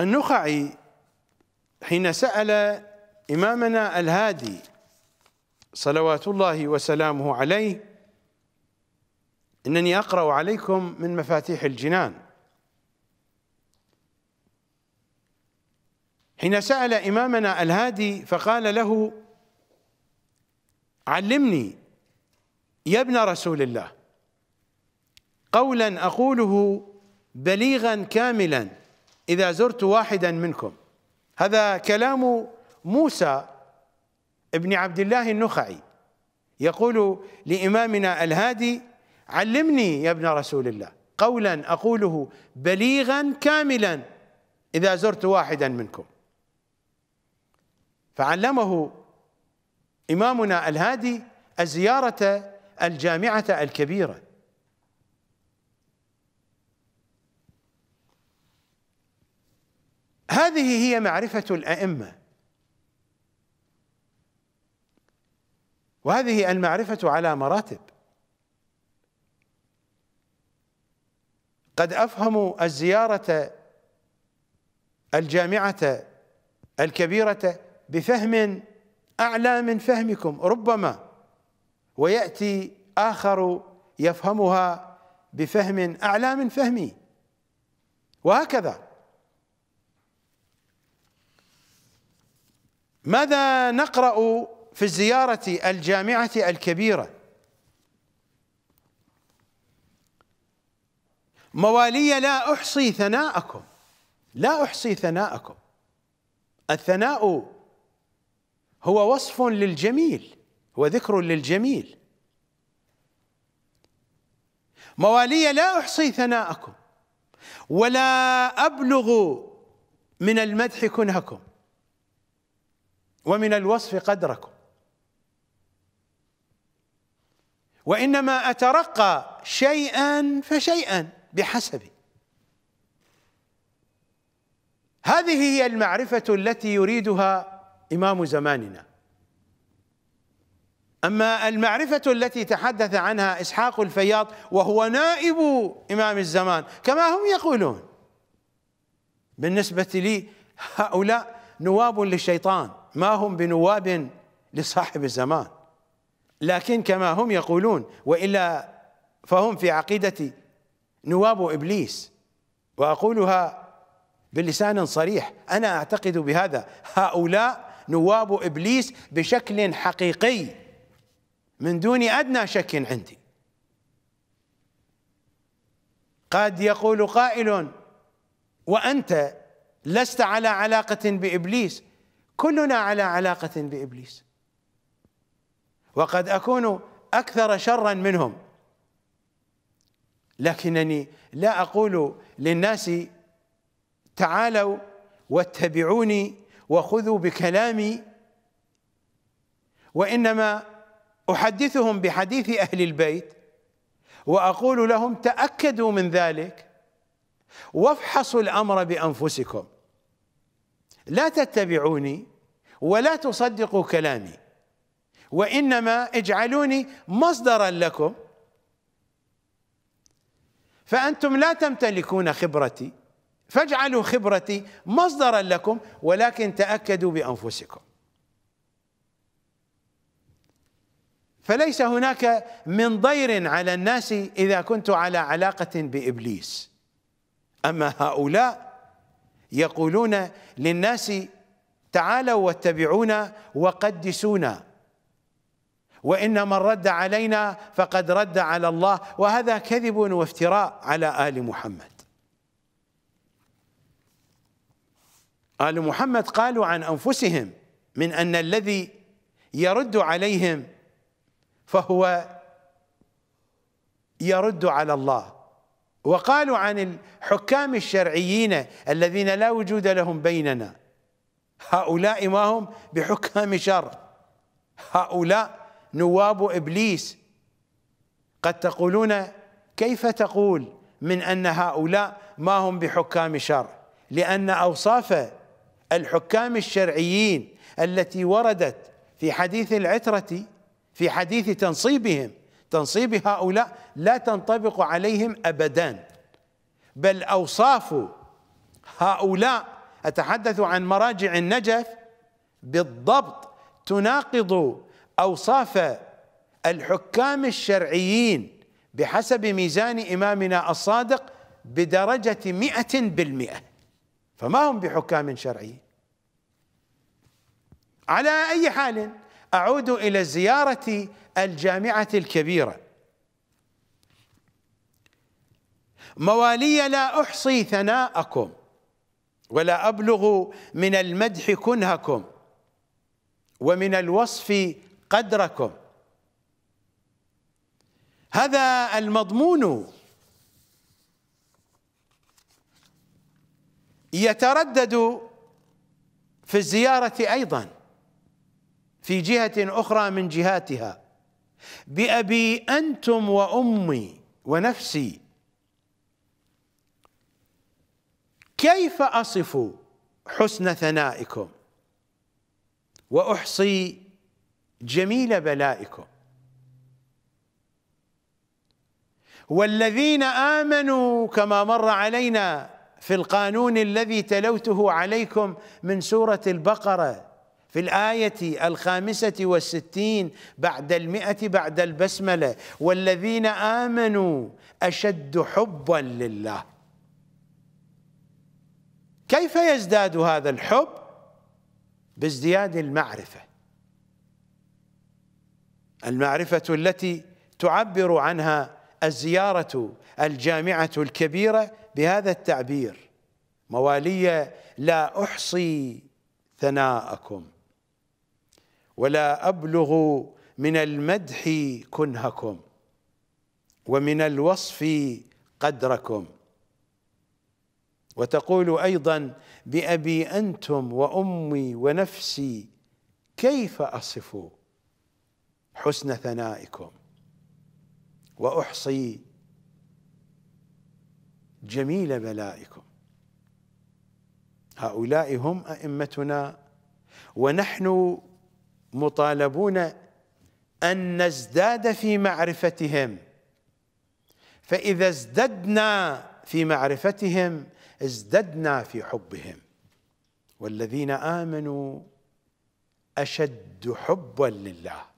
النخعي حين سأل إمامنا الهادي صلوات الله وسلامه عليه إنني أقرأ عليكم من مفاتيح الجنان حين سأل إمامنا الهادي فقال له علمني يا ابن رسول الله قولا أقوله بليغا كاملا إذا زرت واحدا منكم هذا كلام موسى ابن عبد الله النخعي يقول لإمامنا الهادي علمني يا ابن رسول الله قولا أقوله بليغا كاملا إذا زرت واحدا منكم فعلمه إمامنا الهادي الزيارة الجامعة الكبيرة هذه هي معرفة الأئمة وهذه المعرفة على مراتب قد أفهم الزيارة الجامعة الكبيرة بفهم أعلى من فهمكم ربما ويأتي آخر يفهمها بفهم أعلى من فهمي وهكذا ماذا نقرأ في الزيارة الجامعة الكبيرة موالي لا أحصي ثناءكم لا أحصي ثناءكم الثناء هو وصف للجميل هو ذكر للجميل موالي لا أحصي ثناءكم ولا أبلغ من المدح كنهكم ومن الوصف قدركم وانما اترقى شيئا فشيئا بحسبي هذه هي المعرفه التي يريدها امام زماننا اما المعرفه التي تحدث عنها اسحاق الفياض وهو نائب امام الزمان كما هم يقولون بالنسبه لي هؤلاء نواب للشيطان ما هم بنواب لصاحب الزمان لكن كما هم يقولون وإلا فهم في عقيدتي نواب إبليس وأقولها بلسان صريح أنا أعتقد بهذا هؤلاء نواب إبليس بشكل حقيقي من دون أدنى شك عندي قد يقول قائل وأنت لست على علاقة بإبليس كلنا على علاقة بإبليس وقد أكون أكثر شرا منهم لكنني لا أقول للناس تعالوا واتبعوني وخذوا بكلامي وإنما أحدثهم بحديث أهل البيت وأقول لهم تأكدوا من ذلك وافحصوا الأمر بأنفسكم لا تتبعوني ولا تصدقوا كلامي وإنما اجعلوني مصدرا لكم فأنتم لا تمتلكون خبرتي فاجعلوا خبرتي مصدرا لكم ولكن تأكدوا بأنفسكم فليس هناك من ضير على الناس إذا كنت على علاقة بإبليس أما هؤلاء يقولون للناس تعالوا واتبعونا وقدسونا وإن من رد علينا فقد رد على الله وهذا كذب وافتراء على آل محمد آل محمد قالوا عن أنفسهم من أن الذي يرد عليهم فهو يرد على الله وقالوا عن الحكام الشرعيين الذين لا وجود لهم بيننا هؤلاء ما هم بحكام شر هؤلاء نواب إبليس قد تقولون كيف تقول من أن هؤلاء ما هم بحكام شر لأن أوصاف الحكام الشرعيين التي وردت في حديث العترة في حديث تنصيبهم تنصيب هؤلاء لا تنطبق عليهم أبدا بل أوصاف هؤلاء أتحدث عن مراجع النجف بالضبط تناقض أوصاف الحكام الشرعيين بحسب ميزان إمامنا الصادق بدرجة مئة بالمئة فما هم بحكام شرعيين على أي حال أعود إلى زيارة الجامعة الكبيرة موالي لا أحصي ثناءكم ولا أبلغ من المدح كنهكم ومن الوصف قدركم هذا المضمون يتردد في الزيارة أيضا في جهة أخرى من جهاتها بأبي أنتم وأمي ونفسي كيف أصف حسن ثنائكم وأحصي جميل بلائكم والذين آمنوا كما مر علينا في القانون الذي تلوته عليكم من سورة البقرة في الآية الخامسة والستين بعد المئة بعد البسملة والذين آمنوا أشد حبا لله كيف يزداد هذا الحب بازدياد المعرفة المعرفة التي تعبر عنها الزيارة الجامعة الكبيرة بهذا التعبير موالي لا أحصي ثناءكم ولا أبلغ من المدح كنهكم ومن الوصف قدركم وتقول ايضا بابي انتم وامي ونفسي كيف اصف حسن ثنائكم واحصي جميل بلائكم هؤلاء هم ائمتنا ونحن مطالبون ان نزداد في معرفتهم فاذا ازددنا في معرفتهم ازددنا في حبهم والذين امنوا اشد حبا لله